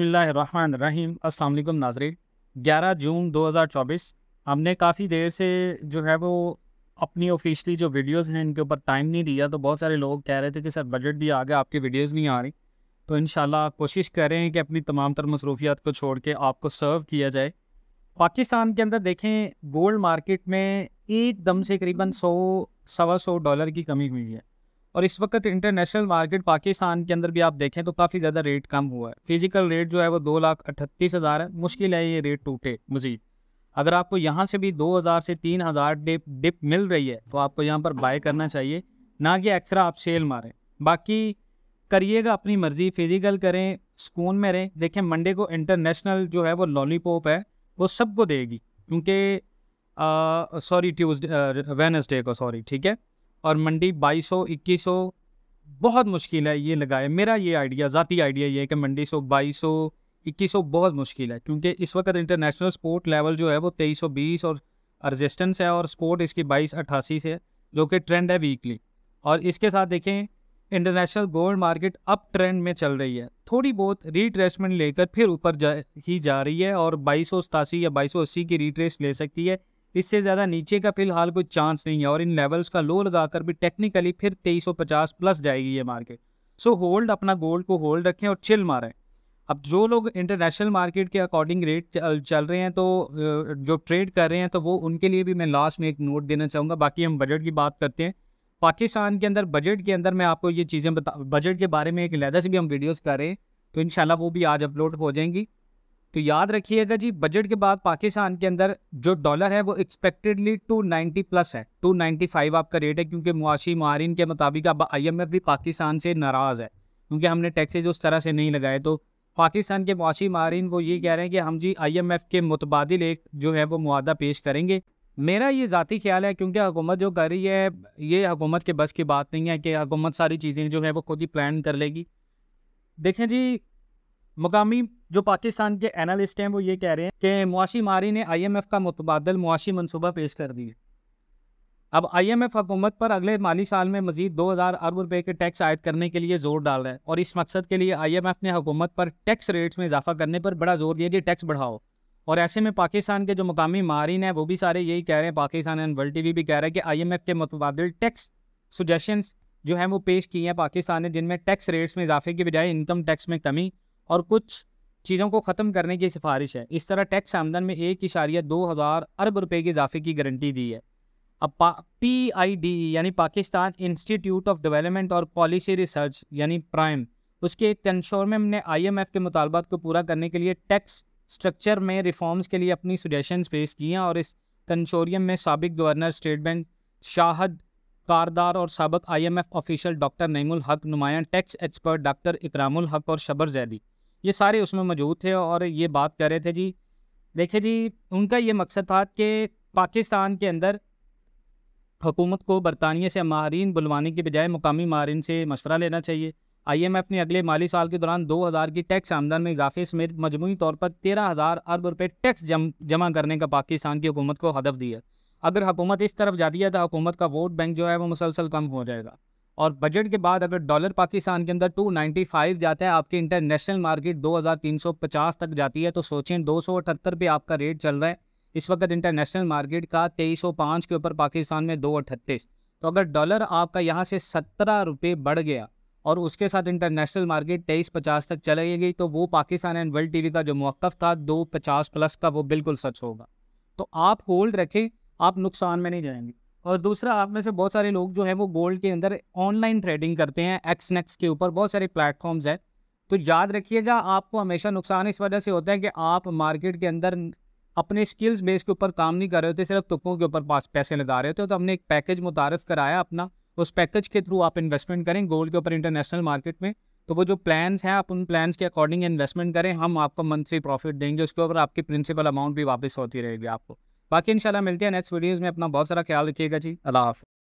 बसमीम असल नाजरीन 11 जून 2024 हमने काफ़ी देर से जो है वो अपनी ऑफिशियली जो वीडियोस हैं इनके ऊपर टाइम नहीं दिया तो बहुत सारे लोग कह रहे थे कि सर बजट भी आ गया आपकी वीडियोस नहीं आ रही तो इन कोशिश कर रहे हैं कि अपनी तमाम तर मसरूफियात को छोड़ के आपको सर्व किया जाए पाकिस्तान के अंदर देखें गोल्ड मार्केट में एकदम से करीबन सौ सवा सौ डॉलर की कमी हुई है और इस वक्त इंटरनेशनल मार्केट पाकिस्तान के अंदर भी आप देखें तो काफ़ी ज़्यादा रेट कम हुआ है फिजिकल रेट जो है वो दो लाख अठतीस हज़ार है मुश्किल है ये रेट टूटे मज़ीद अगर आपको यहाँ से भी दो हज़ार से तीन हज़ार डिप डिप मिल रही है तो आपको यहाँ पर बाय करना चाहिए ना कि एक्स्ट्रा आप सेल मारें बाकी करिएगा अपनी मर्ज़ी फिजिकल करें सुकून में रहें देखें मंडे को इंटरनेशनल जो है वो लॉलीपॉप है वो सबको देगी क्योंकि सॉरी ट्यूजडे वेनसडे को सॉरी ठीक है और मंडी बाईस सौ इक्कीस सौ बहुत मुश्किल है ये लगाए मेरा ये आइडिया ज़ाती आइडिया ये है कि मंडी सौ बाईस सौ इक्कीस सौ बहुत मुश्किल है क्योंकि इस वक्त इंटरनेशनल स्पोर्ट लेवल जो है वो तेईस सौ बीस और रजिस्टेंस है और स्पोर्ट इसकी बाईस अट्ठासी से जो कि ट्रेंड है वीकली और इसके साथ देखें international gold market up trend में चल रही है थोड़ी बहुत रिट्रेसमेंट लेकर फिर ऊपर जा ही जा रही है और बाईस या बाईस की रिट्रेस ले सकती है इससे ज़्यादा नीचे का फिलहाल कोई चांस नहीं है और इन लेवल्स का लो लगाकर भी टेक्निकली फिर 2350 प्लस जाएगी ये मार्केट सो होल्ड अपना गोल्ड को होल्ड रखें और चिल मारें अब जो लोग इंटरनेशनल मार्केट के अकॉर्डिंग रेट चल रहे हैं तो जो ट्रेड कर रहे हैं तो वो उनके लिए भी मैं लास्ट में एक नोट देना चाहूँगा बाकी हम बजट की बात करते हैं पाकिस्तान के अंदर बजट के अंदर मैं आपको ये चीज़ें बता बजट के बारे में एक लहदा से भी हम वीडियोज़ करें तो इन वो भी आज अपलोड हो जाएंगी तो याद रखिएगा जी बजट के बाद पाकिस्तान के अंदर जो डॉलर है वो एक्सपेक्टेडली 290 प्लस है 295 आपका रेट है क्योंकि मुआशी माहरीन के मुताबिक अब आईएमएफ भी पाकिस्तान से नाराज़ है क्योंकि हमने टैक्सेज उस तरह से नहीं लगाए तो पाकिस्तान के मुआशी माहरीन वो ये कह रहे हैं कि हम जी एफ़ के मुतबाद एक जो है वो मुआदा पेश करेंगे मेरा ये ज़ाती ख्याल है क्योंकि हुकूमत जो कर रही है ये हुकूमत के बस की बात नहीं है कि हुकूमत सारी चीज़ें जो है वो खुद ही प्लान कर लेगी देखें जी मकामी जो पाकिस्तान के एनालिस्ट हैं वो ये कह रहे हैं कि मुआशी मारी ने आईएमएफ का मुतबादल मुआशी मनसूबा पेश कर दिया अब आईएमएफ हुकूमत पर अगले माली साल में मजीद 2000 अरब रुपए के टैक्स आयद करने के लिए जोर डाल रहा है और इस मकसद के लिए आईएमएफ ने हुकूमत पर टैक्स रेट्स में इजाफा करने पर बड़ा जोर दिया कि टैक्स बढ़ाओ और ऐसे में पाकिस्तान के जो मकामी माहरीन हैं वो भी सारे यही कह रहे हैं पाकिस्तान एंड वर्ल्ड टी भी कह रहे हैं कि आई के मुतबादल टैक्स सुजेशन जो हैं वो पेश किए हैं पाकिस्तान ने जिनमें टैक्स रेट्स में इजाफे की बजाय इनकम टैक्स में कमी और कुछ चीज़ों को ख़त्म करने की सिफारिश है इस तरह टैक्स आमदन में एक इशारिया दो हज़ार अरब रुपये के इजाफे की गारंटी दी है अब पी आई डी यानी पाकिस्तान इंस्टीट्यूट ऑफ डेवलपमेंट और पॉलिसी रिसर्च यानी प्राइम उसके एक कंशोरमेंट ने आई एम एफ़ के मुतालबात को पूरा करने के लिए टैक्स स्ट्रक्चर में रिफॉर्म्स के लिए अपनी सुजेशन पेश किए हैं और इस कंशोरियम में सबक governor state bank Shahid Kardar और सबक I M F official doctor Naeemul Haque नुमायाँ tax expert doctor Ikramul Haque और शबर जैदी ये सारे उसमें मौजूद थे और ये बात कर रहे थे जी देखिए जी उनका ये मकसद था कि पाकिस्तान के अंदर हुकूमत को बरतानिया से माहरीन बुलवाने की बजाय मुकामी माहरीन से मशवरा लेना चाहिए आई एम एफ ने अगले माली साल के दौरान 2000 की टैक्स आमदन में इजाफे समेत मजमू तौर पर 13000 अरब रुपये टैक्स जम, जमा करने का पाकिस्तान की हुकूमत को हदफ दिया अगर हुकूमत इस तरफ जाती है तो हुकूमत का वोट बैंक जो है वो मुसलसल कम हो जाएगा और बजट के बाद अगर डॉलर पाकिस्तान के अंदर 295 जाता है आपकी इंटरनेशनल मार्केट 2350 तक जाती है तो सोचें दो सौ अठहत्तर पर आपका रेट चल रहा है इस वक्त इंटरनेशनल मार्केट का 2305 के ऊपर पाकिस्तान में दो तो अगर डॉलर आपका यहाँ से सत्रह रुपये बढ़ गया और उसके साथ इंटरनेशनल मार्केट तेईस पचास तक चले गई तो वो पाकिस्तान एंड वर्ल्ड वी का जो मौक़ था दो पचास प्लस का वो बिल्कुल सच होगा तो आप होल्ड रखें आप नुकसान में नहीं जाएंगे और दूसरा आप में से बहुत सारे लोग जो है वो गोल्ड के अंदर ऑनलाइन ट्रेडिंग करते हैं एक्सनेक्स के ऊपर बहुत सारे प्लेटफॉर्म्स हैं तो याद रखिएगा आपको हमेशा नुकसान इस वजह से होता है कि आप मार्केट के अंदर अपने स्किल्स बेस के ऊपर काम नहीं कर रहे होते सिर्फ तुक्कों के ऊपर पास पैसे लगा रहे होते हो तो हमने एक पैकेज मुतारफ़ कराया अपना उस पैकेज के थ्रू आप इन्वेस्टमेंट करें गोल्ड के ऊपर इंटरनेशनल मार्केट में तो वो जो प्लान्स हैं आप उन प्लान्स के अकॉर्डिंग इन्वेस्टमेंट करें हम आपको मंथली प्रॉफिट देंगे उसके ऊपर आपकी प्रिंसिपल अमाउंट भी वापस होती रहेगी आपको बाकी इंशाल्लाह मिलते हैं नेक्स्ट वीडियोज़ में अपना बहुत सारा ख्याल रखिएगा जी अल्लाह हाफ़